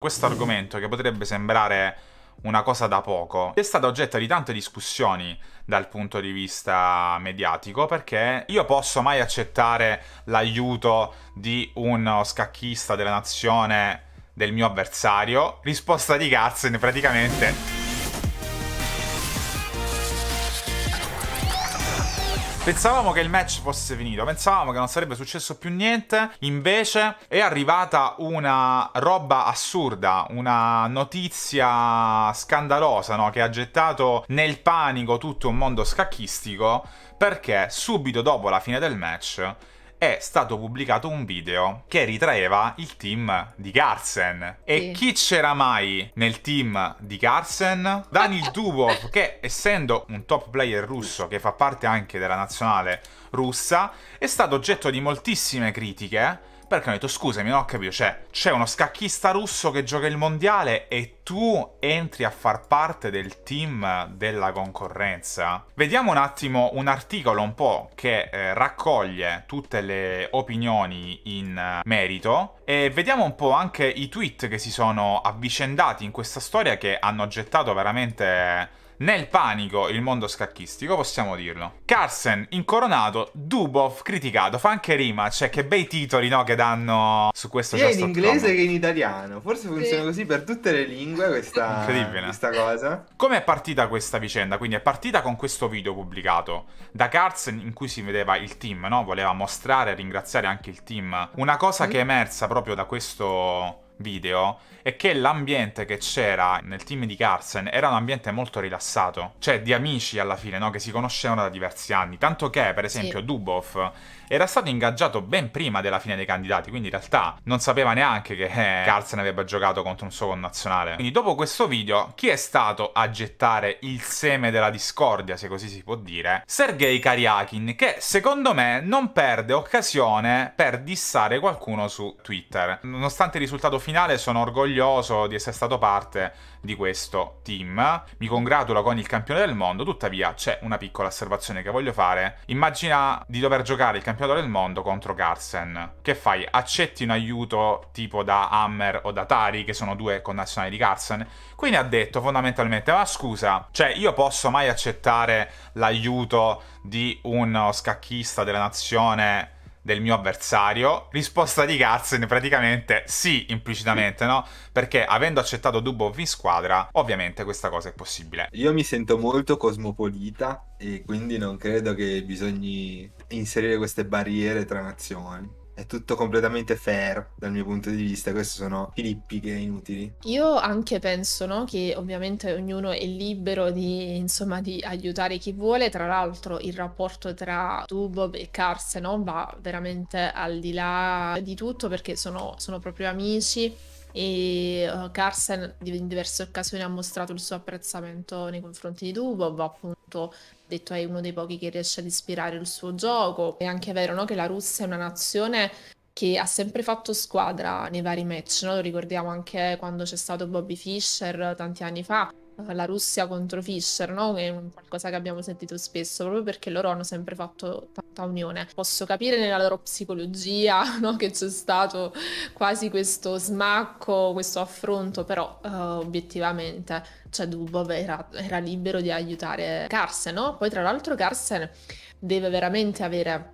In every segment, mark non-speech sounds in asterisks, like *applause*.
Questo argomento, che potrebbe sembrare una cosa da poco, è stato oggetto di tante discussioni dal punto di vista mediatico, perché io posso mai accettare l'aiuto di uno scacchista della nazione del mio avversario? Risposta di Gatzen, praticamente Pensavamo che il match fosse finito, pensavamo che non sarebbe successo più niente, invece è arrivata una roba assurda, una notizia scandalosa no? che ha gettato nel panico tutto un mondo scacchistico perché subito dopo la fine del match è stato pubblicato un video che ritraeva il team di Carsen. E sì. chi c'era mai nel team di Carsen? Daniel *laughs* Dubov, che essendo un top player russo che fa parte anche della nazionale russa, è stato oggetto di moltissime critiche perché hanno detto, scusami, non ho capito, cioè, c'è uno scacchista russo che gioca il mondiale e tu entri a far parte del team della concorrenza? Vediamo un attimo un articolo un po' che eh, raccoglie tutte le opinioni in eh, merito e vediamo un po' anche i tweet che si sono avvicendati in questa storia che hanno gettato veramente nel panico il mondo scacchistico, possiamo dirlo. Carsen incoronato, Dubov criticato, fa anche rima, cioè che bei titoli no, che danno su questo gioco. Sia in inglese come. che in italiano, forse funziona sì. così per tutte le lingue questa, questa cosa. Come è partita questa vicenda? Quindi è partita con questo video pubblicato da Carsen in cui si vedeva il team, no? voleva mostrare e ringraziare anche il team. Una cosa mm. che è emersa proprio da questo video è che l'ambiente che c'era nel team di Carsen era un ambiente molto rilassato, cioè di amici alla fine, no? che si conoscevano da diversi anni, tanto che per esempio sì. Dubov era stato ingaggiato ben prima della fine dei candidati, quindi in realtà non sapeva neanche che eh, Carlsen aveva giocato contro un suo connazionale. Quindi dopo questo video, chi è stato a gettare il seme della discordia, se così si può dire? Sergei Kariakin, che secondo me non perde occasione per dissare qualcuno su Twitter, nonostante il risultato finale finale sono orgoglioso di essere stato parte di questo team. Mi congratulo con il campione del mondo, tuttavia c'è una piccola osservazione che voglio fare. Immagina di dover giocare il campionato del mondo contro Carsen. Che fai? Accetti un aiuto tipo da Hammer o da Tari, che sono due connazionali di Carsen? Quindi ha detto fondamentalmente, ma scusa, cioè io posso mai accettare l'aiuto di uno scacchista della nazione del mio avversario. Risposta di Gatzen praticamente sì, implicitamente, no? Perché avendo accettato Dubov in squadra, ovviamente questa cosa è possibile. Io mi sento molto cosmopolita e quindi non credo che bisogni inserire queste barriere tra nazioni. È tutto completamente fair dal mio punto di vista, queste sono filippiche inutili. Io anche penso no, che ovviamente ognuno è libero di, insomma, di aiutare chi vuole, tra l'altro il rapporto tra Dubob e Cars no, va veramente al di là di tutto perché sono, sono proprio amici e eh, Carson in diverse occasioni ha mostrato il suo apprezzamento nei confronti di Dubov, appunto detto è uno dei pochi che riesce ad ispirare il suo gioco. È anche vero no, che la Russia è una nazione che ha sempre fatto squadra nei vari match, no? lo ricordiamo anche quando c'è stato Bobby Fischer tanti anni fa, la Russia contro Fischer, no? che è qualcosa che abbiamo sentito spesso, proprio perché loro hanno sempre fatto tanta unione. Posso capire nella loro psicologia *laughs* no? che c'è stato quasi questo smacco, questo affronto, però uh, obiettivamente cioè, Dubov era, era libero di aiutare Carsen. No? Poi tra l'altro Carsen deve veramente avere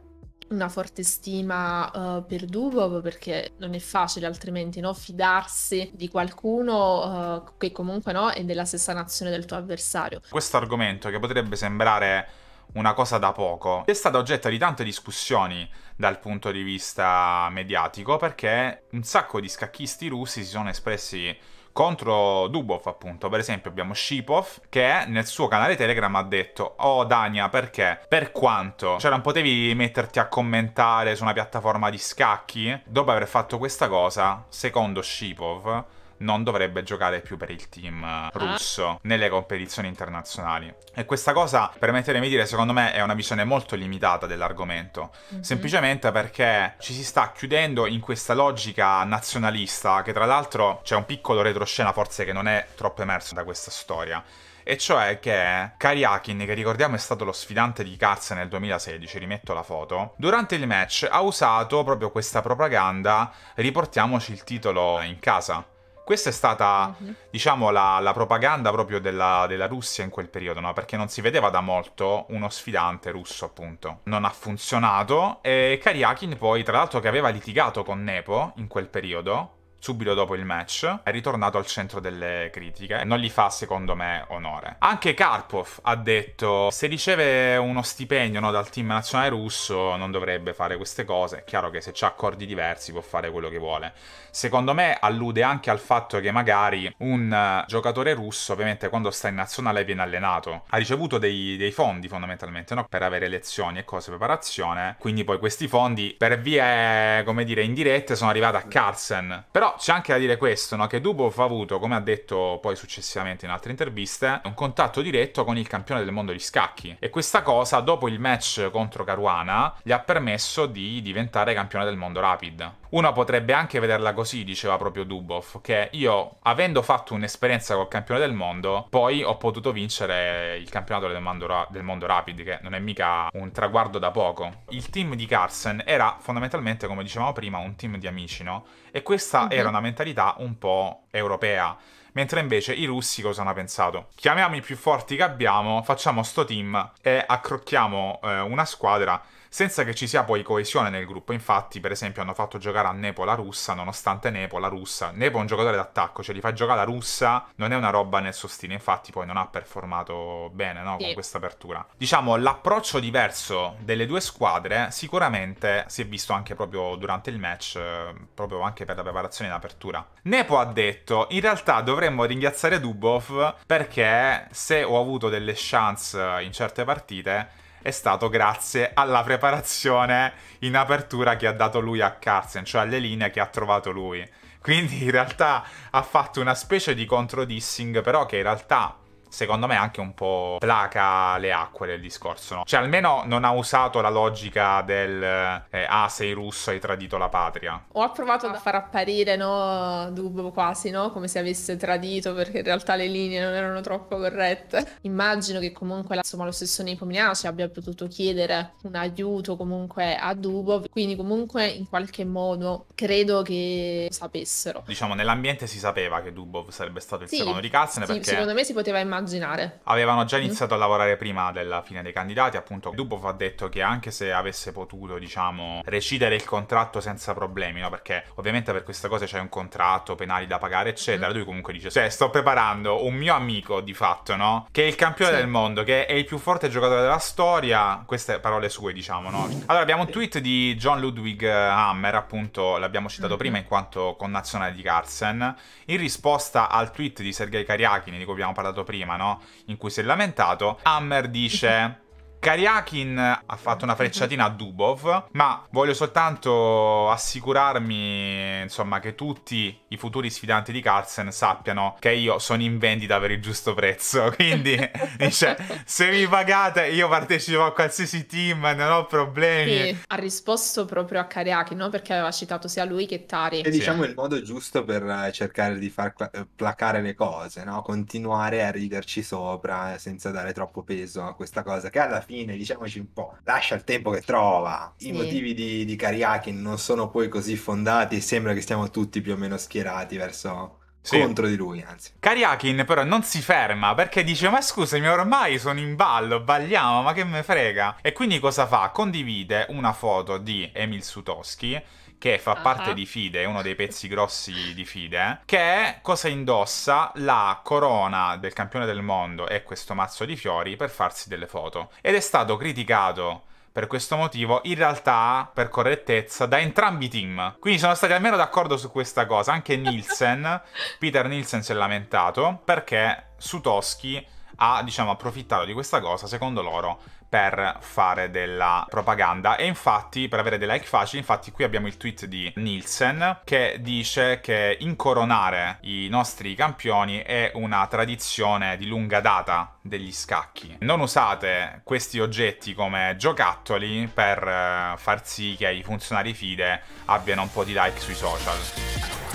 una forte stima uh, per Dubov perché non è facile altrimenti no? fidarsi di qualcuno uh, che comunque no, è della stessa nazione del tuo avversario. Questo argomento che potrebbe sembrare una cosa da poco. È stato oggetto di tante discussioni dal punto di vista mediatico perché un sacco di scacchisti russi si sono espressi contro Dubov, appunto. Per esempio abbiamo Shipov che nel suo canale Telegram ha detto "Oh Dania, perché? Per quanto? Cioè non potevi metterti a commentare su una piattaforma di scacchi?" Dopo aver fatto questa cosa, secondo Shipov non dovrebbe giocare più per il team eh, ah. russo nelle competizioni internazionali. E questa cosa, permettetemi di dire, secondo me è una visione molto limitata dell'argomento, mm-hmm. semplicemente perché ci si sta chiudendo in questa logica nazionalista che tra l'altro c'è un piccolo retroscena forse che non è troppo emerso da questa storia. E cioè che Kariakin, che ricordiamo è stato lo sfidante di Katz nel 2016, rimetto la foto, durante il match ha usato proprio questa propaganda riportiamoci il titolo in casa. Questa è stata, mm-hmm. diciamo, la, la, propaganda proprio della, della, Russia in quel periodo, no? Perché non si vedeva da molto uno sfidante russo, appunto. Non ha funzionato e Karyakin poi, tra l'altro, che aveva litigato con Nepo in quel periodo, subito dopo il match, è ritornato al centro delle critiche e non gli fa, secondo me, onore. Anche Karpov ha detto: se riceve uno stipendio no, dal team nazionale russo, non dovrebbe fare queste cose. È chiaro che se ha accordi diversi può fare quello che vuole. Secondo me allude anche al fatto che magari un eh, giocatore russo, ovviamente, quando sta in nazionale viene allenato. Ha ricevuto dei, dei fondi fondamentalmente no? per avere lezioni e cose, preparazione. Quindi poi questi fondi per vie, come dire, indirette sono arrivati a Carlsen. Però c'è anche da dire questo, no? che Dubov ha avuto, come ha detto poi successivamente in altre interviste, un contatto diretto con il campione del mondo di scacchi. E questa cosa, dopo il match contro Caruana, gli ha permesso di diventare campione del mondo rapid. Uno potrebbe anche vederla così, diceva proprio Dubov, che io, avendo fatto un'esperienza col campione del mondo, poi ho potuto vincere il campionato del mondo, ra- del mondo rapid, che non è mica un traguardo da poco. Il team di Carson era fondamentalmente, come dicevamo prima, un team di amici, no? E questa mm-hmm. era era una mentalità un po' europea. Mentre invece i russi cosa hanno pensato? Chiamiamo i più forti che abbiamo, facciamo sto team e accrocchiamo eh, una squadra senza che ci sia poi coesione nel gruppo. Infatti, per esempio, hanno fatto giocare a Nepo la russa, nonostante Nepo la russa. Nepo è un giocatore d'attacco, cioè li fa giocare la russa, non è una roba nel suo stile, infatti poi non ha performato bene no? con questa apertura. Diciamo, l'approccio diverso delle due squadre sicuramente si è visto anche proprio durante il match, eh, proprio anche per la preparazione d'apertura. Nepo ha detto, in realtà dovremmo ringraziare Dubov perché se ho avuto delle chance in certe partite è stato grazie alla preparazione in apertura che ha dato lui a Carson, cioè alle linee che ha trovato lui. Quindi in realtà ha fatto una specie di controdissing, però che in realtà secondo me anche un po' placa le acque del discorso, no? Cioè almeno non ha usato la logica del eh, ah sei russo hai tradito la patria. O ha provato a far apparire, no, Dub quasi, no? Come se avesse tradito perché in realtà le linee non erano troppo corrette. Immagino che comunque insomma, lo stesso Nepo Minace abbia potuto chiedere un aiuto comunque a Dubov, quindi comunque in qualche modo credo che sapessero. Diciamo nell'ambiente si sapeva che Dubov sarebbe stato il sì, secondo di Katzen sì, perché... secondo me si poteva immaginare immaginare. Avevano già mm-hmm. iniziato a lavorare prima della fine dei candidati, appunto Dubov ha detto che anche se avesse potuto, diciamo, recidere il contratto senza problemi, no? Perché ovviamente per questa cosa c'è un contratto, penali da pagare, eccetera, mm. lui comunque dice, cioè sto preparando un mio amico di fatto, no? Che è il campione sì. del mondo, che è il più forte giocatore della storia, queste parole sue, diciamo, no? Allora abbiamo un tweet di John Ludwig Hammer, appunto l'abbiamo citato mm-hmm. prima in quanto connazionale di Carlsen, in risposta al tweet di Sergei Kariakin, di cui abbiamo parlato prima, no? In cui si è lamentato, Hammer dice *laughs* Kariakin ha fatto una frecciatina a Dubov, ma voglio soltanto assicurarmi, insomma, che tutti i futuri sfidanti di Carlsen sappiano che io sono in vendita per il giusto prezzo. *laughs* Quindi, dice, se mi pagate io partecipo a qualsiasi team, non ho problemi. Sì, ha risposto proprio a Kariakin, no? Perché aveva citato sia lui che Tari. E diciamo sì. il modo giusto per eh, cercare di far eh, placare le cose, no? Continuare a riderci sopra eh, senza dare troppo peso a questa cosa che alla fine fine, diciamoci un po', lascia il tempo che trova. Sì. I motivi di, di Kariaki non sono poi così fondati e sembra che stiamo tutti più o meno schierati verso sì. contro di lui, anzi. Kariakin però non si ferma perché dice "Ma scusami, ormai sono in ballo, balliamo, ma che me frega". E quindi cosa fa? Condivide una foto di Emil Sutoski che fa parte uh-huh. di Fide, uno dei pezzi grossi di Fide, che cosa indossa? La corona del campione del mondo e questo mazzo di fiori per farsi delle foto. Ed è stato criticato per questo motivo, in realtà, per correttezza, da entrambi i team. Quindi sono stati almeno d'accordo su questa cosa. Anche *laughs* Nielsen, Peter Nielsen si è lamentato perché Sutoski ha, diciamo, approfittato di questa cosa, secondo loro, per fare della propaganda e infatti per avere dei like facili infatti qui abbiamo il tweet di Nielsen che dice che incoronare i nostri campioni è una tradizione di lunga data degli scacchi non usate questi oggetti come giocattoli per eh, far sì che i funzionari FIDE abbiano un po' di like sui social